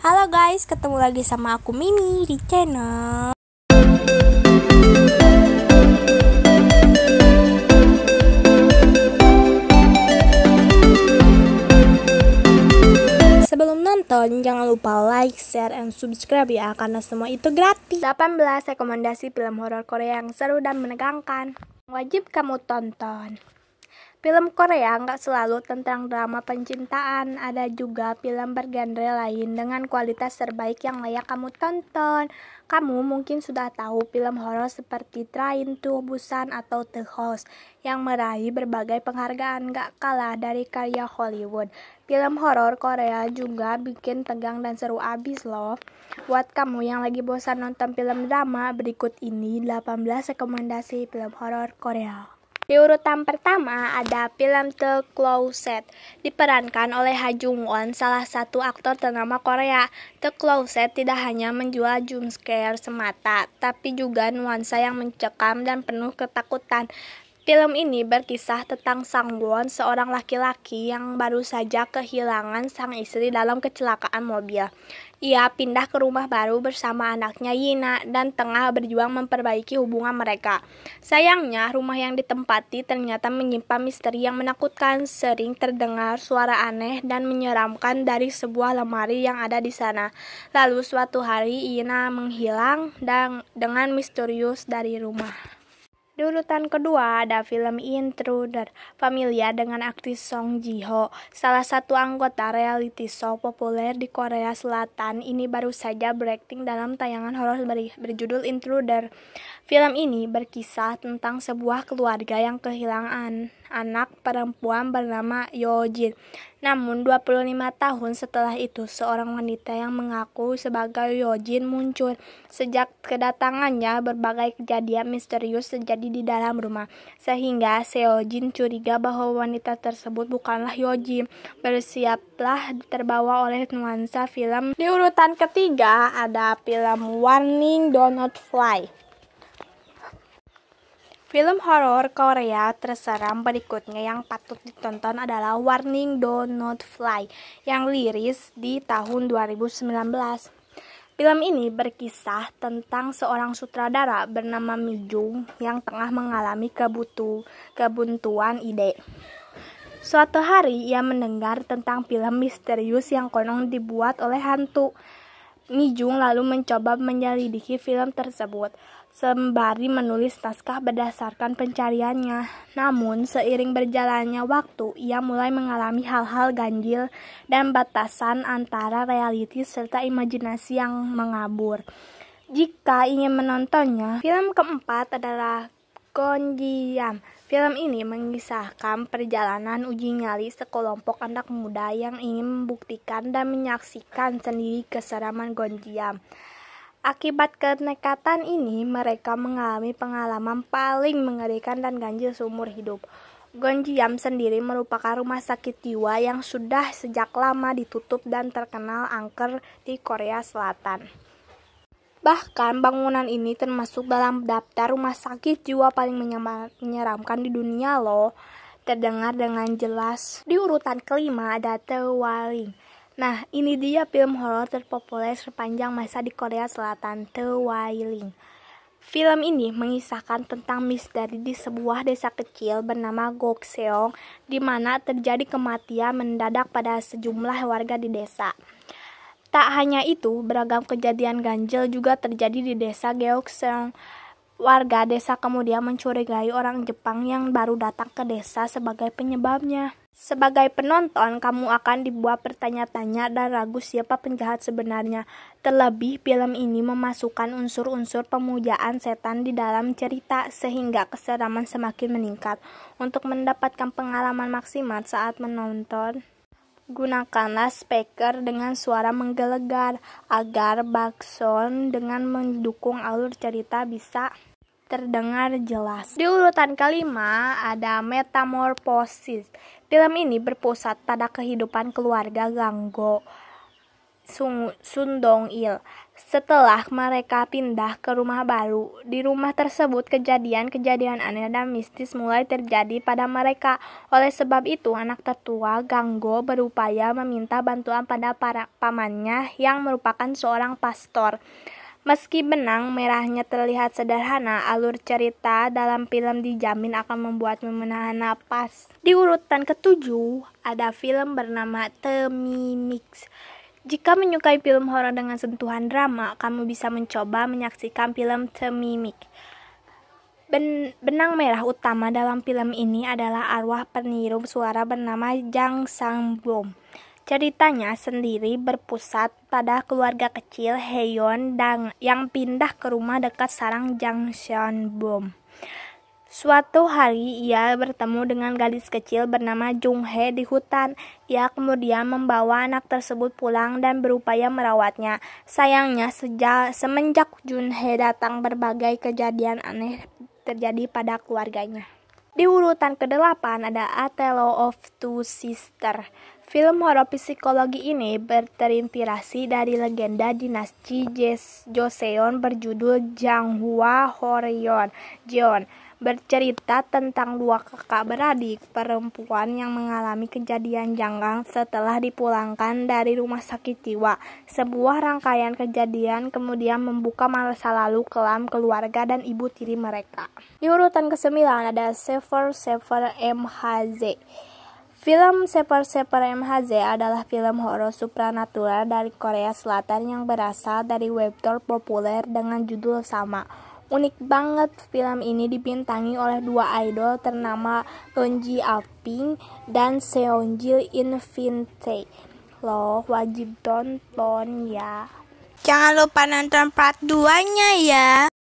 Halo guys, ketemu lagi sama aku Mimi di channel. Sebelum nonton, jangan lupa like, share, and subscribe ya, karena semua itu gratis. 18 rekomendasi film horor Korea yang seru dan menegangkan. Wajib kamu tonton. Film Korea nggak selalu tentang drama pencintaan, ada juga film bergenre lain dengan kualitas terbaik yang layak kamu tonton. Kamu mungkin sudah tahu film horor seperti Train to Busan atau The Host yang meraih berbagai penghargaan nggak kalah dari karya Hollywood. Film horor Korea juga bikin tegang dan seru abis loh. Buat kamu yang lagi bosan nonton film drama, berikut ini 18 rekomendasi film horor Korea. Di urutan pertama ada film The Closet, diperankan oleh Ha Jung Won, salah satu aktor ternama Korea. The Closet tidak hanya menjual jump scare semata, tapi juga nuansa yang mencekam dan penuh ketakutan. Film ini berkisah tentang Sang Won, seorang laki-laki yang baru saja kehilangan sang istri dalam kecelakaan mobil. Ia pindah ke rumah baru bersama anaknya Yina dan tengah berjuang memperbaiki hubungan mereka. Sayangnya, rumah yang ditempati ternyata menyimpan misteri yang menakutkan. Sering terdengar suara aneh dan menyeramkan dari sebuah lemari yang ada di sana. Lalu suatu hari Yina menghilang dan dengan misterius dari rumah. Di urutan kedua ada film Intruder, familiar dengan aktris Song Ji Ho, salah satu anggota reality show populer di Korea Selatan. Ini baru saja berakting dalam tayangan horor ber berjudul Intruder. Film ini berkisah tentang sebuah keluarga yang kehilangan anak perempuan bernama Yojin. Namun 25 tahun setelah itu seorang wanita yang mengaku sebagai Yojin muncul. Sejak kedatangannya berbagai kejadian misterius terjadi di dalam rumah sehingga Seojin curiga bahwa wanita tersebut bukanlah Yojin. Bersiaplah terbawa oleh nuansa film. Di urutan ketiga ada film Warning Do Fly. Film horor Korea terseram berikutnya yang patut ditonton adalah Warning Do Not Fly yang liris di tahun 2019. Film ini berkisah tentang seorang sutradara bernama Mi Jung yang tengah mengalami kebutuhan kebuntuan ide. Suatu hari ia mendengar tentang film misterius yang konon dibuat oleh hantu Mijung lalu mencoba menyelidiki film tersebut sembari menulis naskah berdasarkan pencariannya. Namun, seiring berjalannya waktu, ia mulai mengalami hal-hal ganjil dan batasan antara realiti serta imajinasi yang mengabur. Jika ingin menontonnya, film keempat adalah Konjiam Film ini mengisahkan perjalanan uji nyali sekelompok anak muda yang ingin membuktikan dan menyaksikan sendiri keseraman Gonjiam. Akibat kenekatan ini, mereka mengalami pengalaman paling mengerikan dan ganjil seumur hidup. Gonjiam sendiri merupakan rumah sakit jiwa yang sudah sejak lama ditutup dan terkenal angker di Korea Selatan. Bahkan bangunan ini termasuk dalam daftar rumah sakit jiwa paling menyeramkan di dunia loh. Terdengar dengan jelas. Di urutan kelima ada The Wailing. Nah, ini dia film horor terpopuler sepanjang masa di Korea Selatan, The Wailing. Film ini mengisahkan tentang misteri di sebuah desa kecil bernama Gokseong di mana terjadi kematian mendadak pada sejumlah warga di desa. Tak hanya itu, beragam kejadian ganjil juga terjadi di desa Geokseong. Warga desa kemudian mencurigai orang Jepang yang baru datang ke desa sebagai penyebabnya. Sebagai penonton, kamu akan dibuat bertanya-tanya dan ragu siapa penjahat sebenarnya. Terlebih, film ini memasukkan unsur-unsur pemujaan setan di dalam cerita sehingga keseraman semakin meningkat. Untuk mendapatkan pengalaman maksimal saat menonton, Gunakanlah speaker dengan suara menggelegar agar backsound dengan mendukung alur cerita bisa terdengar jelas. Di urutan kelima ada metamorfosis. Film ini berpusat pada kehidupan keluarga Ganggo Sundong Il. Setelah mereka pindah ke rumah baru, di rumah tersebut kejadian-kejadian aneh dan mistis mulai terjadi pada mereka. Oleh sebab itu, anak tertua Ganggo berupaya meminta bantuan pada para pamannya yang merupakan seorang pastor. Meski benang merahnya terlihat sederhana, alur cerita dalam film dijamin akan membuat menahan nafas. Di urutan ketujuh, ada film bernama The Mimics jika menyukai film horor dengan sentuhan drama, kamu bisa mencoba menyaksikan film The Mimic. Ben benang merah utama dalam film ini adalah arwah peniru suara bernama Jang Sang Bom. Ceritanya sendiri berpusat pada keluarga kecil Heyon yang pindah ke rumah dekat sarang Jang Seon Bom. Suatu hari ia bertemu dengan gadis kecil bernama Jung He di hutan. Ia kemudian membawa anak tersebut pulang dan berupaya merawatnya. Sayangnya sejak semenjak Jung He datang berbagai kejadian aneh terjadi pada keluarganya. Di urutan ke-8 ada A Tale of Two Sister. Film horor psikologi ini berterinspirasi dari legenda dinasti Joseon berjudul Janghua Horyeon. Jeon bercerita tentang dua kakak beradik perempuan yang mengalami kejadian janggal setelah dipulangkan dari rumah sakit jiwa. Sebuah rangkaian kejadian kemudian membuka masa lalu kelam keluarga dan ibu tiri mereka. Di urutan ke-9 ada Sefer Sefer MHZ. Film Sefer Sefer MHZ adalah film horor supranatural dari Korea Selatan yang berasal dari webtoon populer dengan judul sama. Unik banget film ini dibintangi oleh dua idol ternama Eunji Alping dan Seonjil Infinite Loh, wajib tonton ya. Jangan lupa nonton part 2-nya ya.